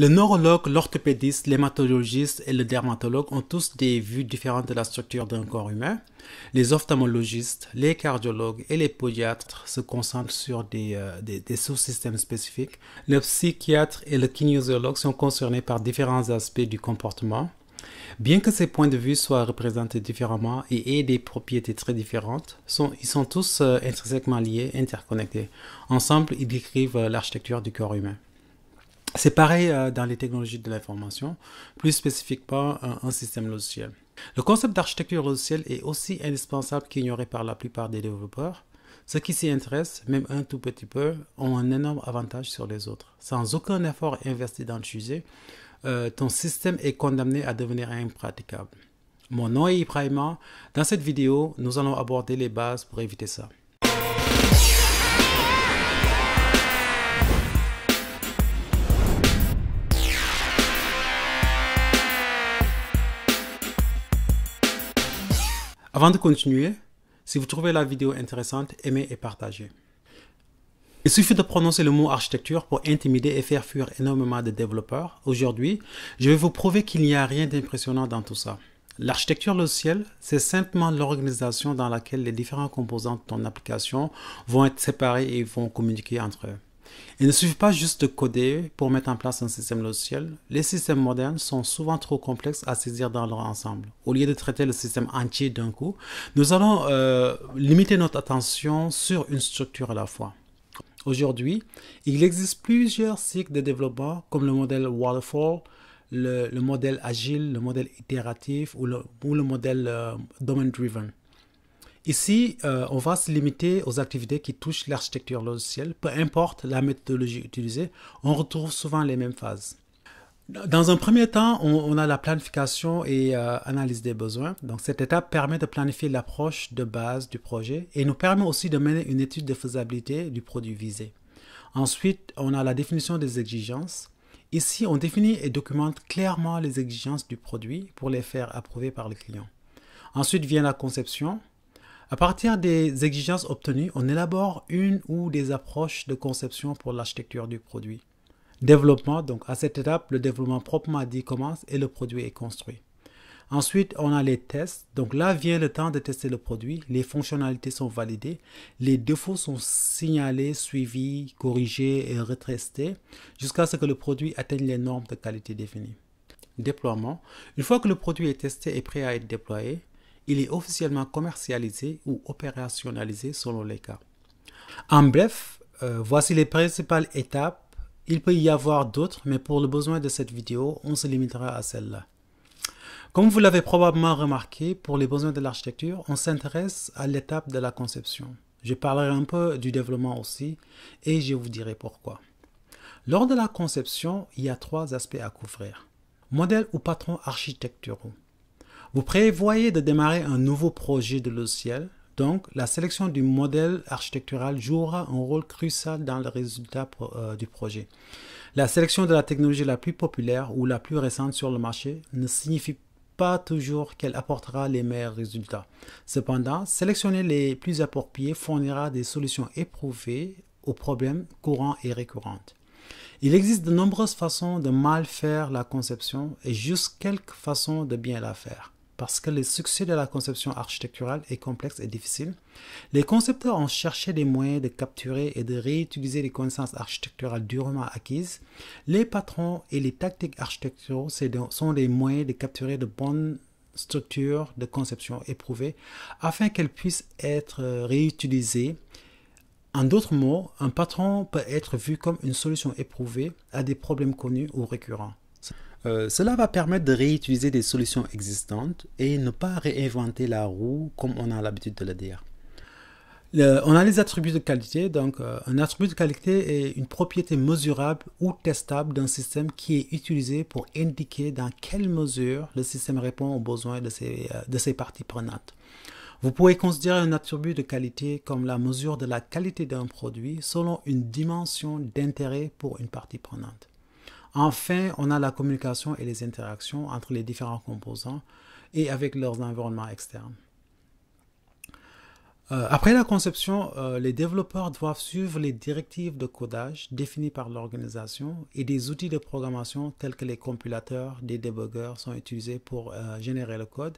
Le neurologue, l'orthopédiste, l'hématologiste et le dermatologue ont tous des vues différentes de la structure d'un corps humain. Les ophtalmologistes, les cardiologues et les podiatres se concentrent sur euh, des, sous-systèmes spécifiques. Le psychiatre et le kinésiologue sont concernés par différents aspects du comportement. Bien que ces points de vue soient représentés différemment et aient des propriétés très différentes, ils sont tous euh, intrinsèquement liés, interconnectés. Ensemble, ils décrivent euh, l'architecture du corps humain. C'est pareil euh, dans les technologies de l'information, plus spécifiquement euh, un, système logiciel. Le concept d'architecture logicielle est aussi indispensable qu'ignoré par la plupart des développeurs. Ceux qui s'y intéressent, même un tout petit peu, ont un énorme avantage sur les autres. Sans aucun effort investi dans le sujet, euh, ton système est condamné à devenir impraticable. Mon nom est Dans cette vidéo, nous allons aborder les bases pour éviter ça. Avant de continuer, si vous trouvez la vidéo intéressante, aimez et partagez. Il suffit de prononcer le mot architecture pour intimider et faire fuir énormément de développeurs. Aujourd'hui, je vais vous prouver qu'il n'y a rien d'impressionnant dans tout ça. L'architecture logicielle, c'est simplement l'organisation dans laquelle les différents composants de ton application vont être séparés et vont communiquer entre eux. Il ne suffit pas juste de coder pour mettre en place un système logiciel. Les systèmes modernes sont souvent trop complexes à saisir dans leur ensemble. Au lieu de traiter le système entier d'un coup, nous allons euh, limiter notre attention sur une structure à la fois. Aujourd'hui, il existe plusieurs cycles de développement comme le modèle Waterfall, le, modèle agile, le modèle itératif ou le, modèle euh, domain-driven. Ici, euh, on va se limiter aux activités qui touchent l'architecture logicielle. Peu importe la méthodologie utilisée, on retrouve souvent les mêmes phases. Dans un premier temps, on, a la planification et euh, analyse des besoins. Donc, cette étape permet de planifier l'approche de base du projet et nous permet aussi de mener une étude de faisabilité du produit visé. Ensuite, on a la définition des exigences. Ici, on définit et documente clairement les exigences du produit pour les faire approuver par le client. Ensuite vient la conception, à partir des exigences obtenues, on élabore une ou des approches de conception pour l'architecture du produit. Développement, donc à cette étape, le développement proprement dit commence et le produit est construit. Ensuite, on a les tests. Donc là vient le temps de tester le produit. Les fonctionnalités sont validées. Les défauts sont signalés, suivis, corrigés et retestés jusqu'à ce que le produit atteigne les normes de qualité définies. Déploiement. Une fois que le produit est testé et prêt à être déployé, il est officiellement commercialisé ou opérationnalisé selon les cas. En bref, euh, voici les principales étapes. Il peut y avoir d'autres, mais pour le besoin de cette vidéo, on se limitera à celle-là. Comme vous l'avez probablement remarqué, pour les besoins de l'architecture, on s'intéresse à l'étape de la conception. Je parlerai un peu du développement aussi et je vous dirai pourquoi. Lors de la conception, il y a trois aspects à couvrir. Modèle ou patron architecturaux. Vous prévoyez de démarrer un nouveau projet de logiciel, donc la sélection du modèle architectural jouera un rôle crucial dans le résultat euh, du projet. La sélection de la technologie la plus populaire ou la plus récente sur le marché ne signifie pas toujours qu'elle apportera les meilleurs résultats. Cependant, sélectionner les plus appropriés fournira des solutions éprouvées aux problèmes courants et récurrents. Il existe de nombreuses façons de mal faire la conception et juste quelques façons de bien la faire parce que le succès de la conception architecturale est complexe et difficile, les concepteurs ont cherché des moyens de capturer et de réutiliser les connaissances architecturales durement acquises. Les patrons et les tactiques architecturales sont des moyens de capturer de bonnes structures de conception éprouvées afin qu'elles puissent être réutilisées en d'autres mots, un patron peut être vu comme une solution éprouvée à des problèmes connus ou récurrents. Euh, cela va permettre de réutiliser des solutions existantes et ne pas réinventer la roue comme on a l'habitude de le dire. on a les attributs de qualité. Donc, euh, un attribut de qualité est une propriété mesurable ou testable d'un système qui est utilisé pour indiquer dans quelle mesure le système répond aux besoins de ses euh, parties prenantes. Vous pouvez considérer un attribut de qualité comme la mesure de la qualité d'un produit selon une dimension d'intérêt pour une partie prenante. Enfin, on a la communication et les interactions entre les différents composants et avec leurs environnements externes. Euh, après la conception, euh, les développeurs doivent suivre les directives de codage définies par l'organisation et des outils de programmation tels que les compilateurs, des débogueurs sont utilisés pour euh, générer le code.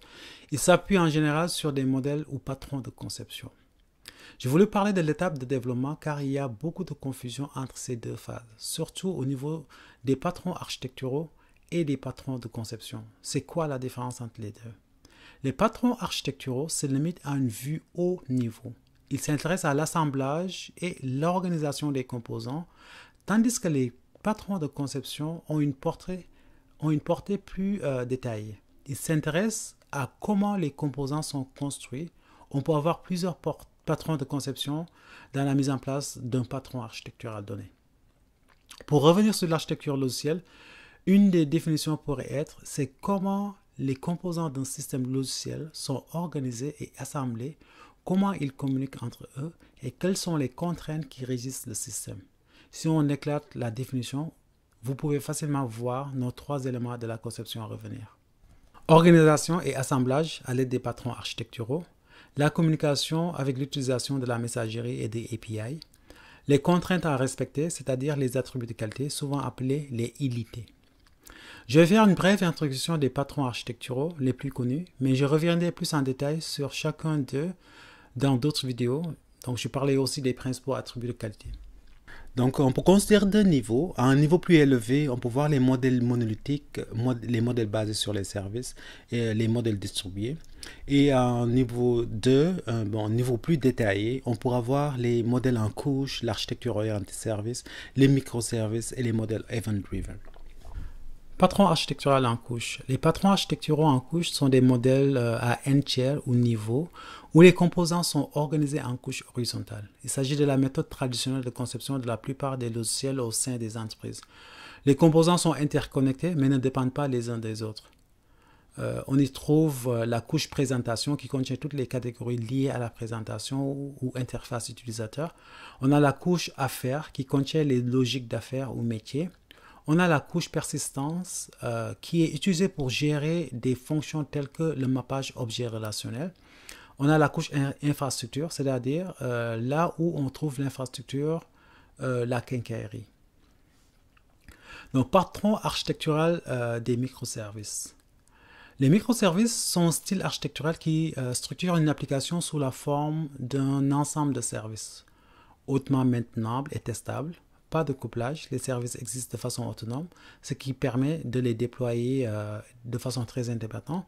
Ils s'appuient en général sur des modèles ou patrons de conception. Je voulais parler de l'étape de développement car il y a beaucoup de confusion entre ces deux phases, surtout au niveau des patrons architecturaux et des patrons de conception. C'est quoi la différence entre les deux Les patrons architecturaux se limitent à une vue haut niveau. Ils s'intéressent à l'assemblage et l'organisation des composants, tandis que les patrons de conception ont une portée, plus euh, détaillée. Ils s'intéressent à comment les composants sont construits. On peut avoir plusieurs patrons de conception dans la mise en place d'un patron architectural donné. Pour revenir sur l'architecture logicielle, une des définitions pourrait être c'est comment les composants d'un système logiciel sont organisés et assemblés, comment ils communiquent entre eux et quelles sont les contraintes qui régissent le système. Si on éclate la définition, vous pouvez facilement voir nos trois éléments de la conception à revenir. Organisation et assemblage à l'aide des patrons architecturaux, la communication avec l'utilisation de la messagerie et des API, les contraintes à respecter, c'est-à-dire les attributs de qualité, souvent appelés les ilités. Je vais faire une brève introduction des patrons architecturaux les plus connus, mais je reviendrai plus en détail sur chacun d'eux dans d'autres vidéos. Donc, je parlais aussi des principaux attributs de qualité. Donc, on peut considérer deux niveaux. À un niveau plus élevé, on peut voir les modèles monolithiques, les modèles basés sur les services et euh, les modèles distribués. Et à un niveau 2, euh, un niveau plus détaillé, on pourra voir les modèles en couche, l'architecture orientée service, les microservices et les modèles event-driven. Patrons architecturaux en couche. Les patrons architecturaux en couche sont des modèles euh, à n tiers ou niveau où les composants sont organisés en couches horizontales. Il s'agit de la méthode traditionnelle de conception de la plupart des logiciels au sein des entreprises. Les composants sont interconnectés mais ne dépendent pas les uns des autres. Euh, on y trouve euh, la couche présentation qui contient toutes les catégories liées à la présentation ou, ou interface utilisateur. On a la couche affaires qui contient les logiques d'affaires ou métiers. On a la couche persistance euh, qui est utilisée pour gérer des fonctions telles que le mappage objet relationnel. On a la couche infrastructure, c'est-à-dire euh, là où on trouve l'infrastructure, euh, la quincaillerie. Donc, patron architectural des microservices. Les microservices sont un style architectural qui structure une application sous la forme d'un ensemble de services hautement maintenable et testable de couplage, les services existent de façon autonome, ce qui permet de les déployer euh, de façon très indépendante.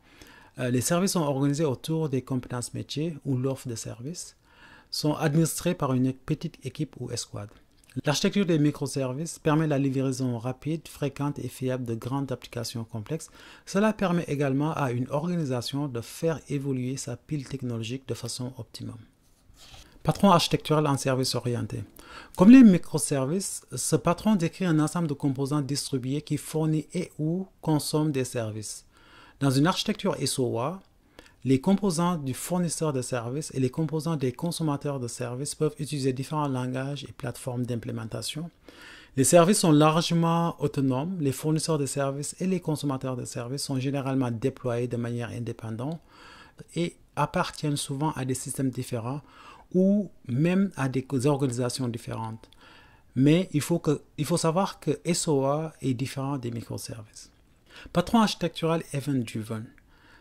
Euh, les services sont organisés autour des compétences métiers ou l'offre de services, sont administrés par une petite équipe ou escouade. L'architecture des microservices permet la livraison rapide, fréquente et fiable de grandes applications complexes. Cela permet également à une organisation de faire évoluer sa pile technologique de façon optimum. Patron architectural en service orienté. Comme les microservices, ce patron décrit un ensemble de composants distribués qui fournit et ou consomment des services. Dans une architecture SOA, les composants du fournisseur de services et les composants des consommateurs de services peuvent utiliser différents langages et plateformes d'implémentation. Les services sont largement autonomes, les fournisseurs de services et les consommateurs de services sont généralement déployés de manière indépendante et appartiennent souvent à des systèmes différents ou même à des organisations différentes. Mais il faut, que, il faut savoir que SOA est différent des microservices. Patron architectural event Duven.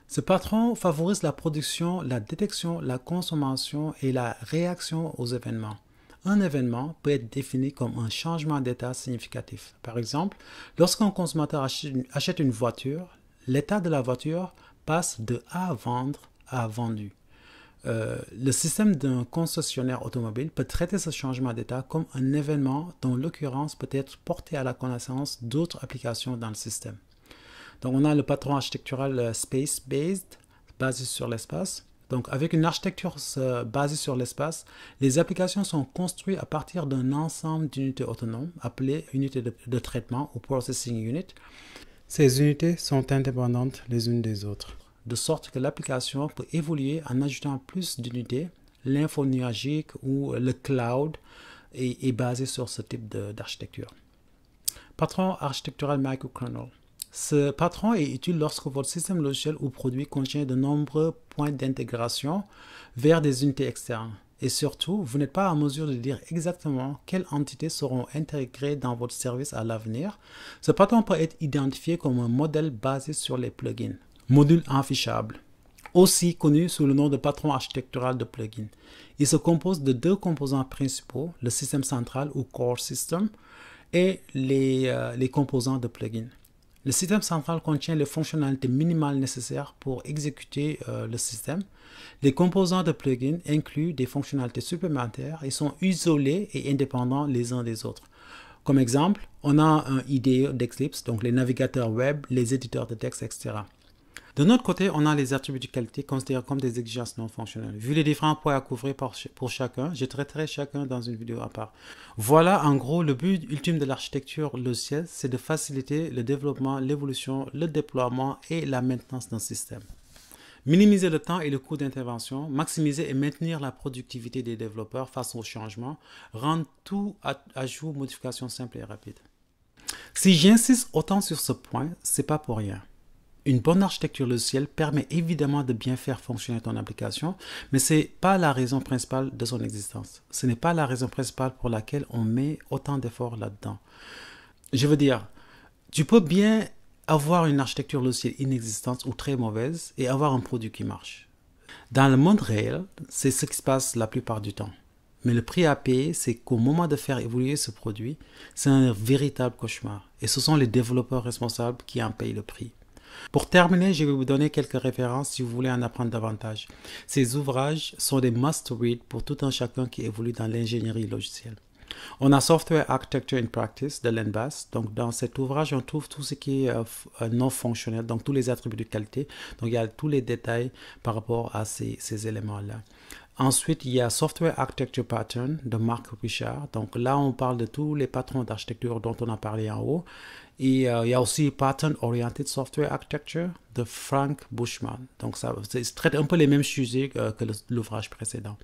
Ce patron favorise la production, la détection, la consommation et la réaction aux événements. Un événement peut être défini comme un changement d'état significatif. Par exemple, lorsqu'un consommateur achète une voiture, l'état de la voiture passe de à vendre à vendu. Euh, le système d'un concessionnaire automobile peut traiter ce changement d'état comme un événement dont l'occurrence peut être portée à la connaissance d'autres applications dans le système. Donc on a le patron architectural euh, space-based, basé sur l'espace. Donc avec une architecture euh, basée sur l'espace, les applications sont construites à partir d'un ensemble d'unités autonomes appelées unités de, de traitement ou processing unit. Ces unités sont indépendantes les unes des autres de sorte que l'application peut évoluer en ajoutant plus d'unités. L'info nuagique ou le cloud est, est basé sur ce type d'architecture. Patron architectural microkernel. Ce patron est utile lorsque votre système logiciel ou produit contient de nombreux points d'intégration vers des unités externes. Et surtout, vous n'êtes pas en mesure de dire exactement quelles entités seront intégrées dans votre service à l'avenir. Ce patron peut être identifié comme un modèle basé sur les plugins module affichable, aussi connu sous le nom de patron architectural de plugin. Il se compose de deux composants principaux, le système central ou core system et les, euh, composants de plugin. Le système central contient les fonctionnalités minimales nécessaires pour exécuter euh, le système. Les composants de plugin incluent des fonctionnalités supplémentaires et sont isolés et indépendants les uns des autres. Comme exemple, on a un IDE d'Eclipse, donc les navigateurs web, les éditeurs de texte, etc. De notre côté, on a les attributs de qualité considérés comme des exigences non fonctionnelles. Vu les différents points à couvrir pour, chacun, je traiterai chacun dans une vidéo à part. Voilà, en gros, le but ultime de l'architecture logicielle, c'est de faciliter le développement, l'évolution, le déploiement et la maintenance d'un système minimiser le temps et le coût d'intervention, maximiser et maintenir la productivité des développeurs face aux changements, rendre tout ajout, modification simple et rapide. Si j'insiste autant sur ce point, c'est pas pour rien. Une bonne architecture logicielle permet évidemment de bien faire fonctionner ton application, mais ce n'est pas la raison principale de son existence. Ce n'est pas la raison principale pour laquelle on met autant d'efforts là-dedans. Je veux dire, tu peux bien avoir une architecture logicielle inexistante ou très mauvaise et avoir un produit qui marche. Dans le monde réel, c'est ce qui se passe la plupart du temps. Mais le prix à payer, c'est qu'au moment de faire évoluer ce produit, c'est un véritable cauchemar. Et ce sont les développeurs responsables qui en payent le prix. Pour terminer, je vais vous donner quelques références si vous voulez en apprendre davantage. Ces ouvrages sont des must-read pour tout un chacun qui évolue dans l'ingénierie logicielle. On a Software Architecture in Practice de l'ENBAS. Donc, dans cet ouvrage, on trouve tout ce qui est euh, euh, non fonctionnel, donc tous les attributs de qualité. Donc, il y a tous les détails par rapport à ces éléments-là. Ensuite, il y a Software Architecture Pattern de Marc Richard. Donc là, on parle de tous les patrons d'architecture dont on a parlé en haut. Et euh, il y a aussi Pattern Oriented Software Architecture de Frank Bushman. Donc ça, traite un peu les mêmes sujets euh, que l'ouvrage précédent.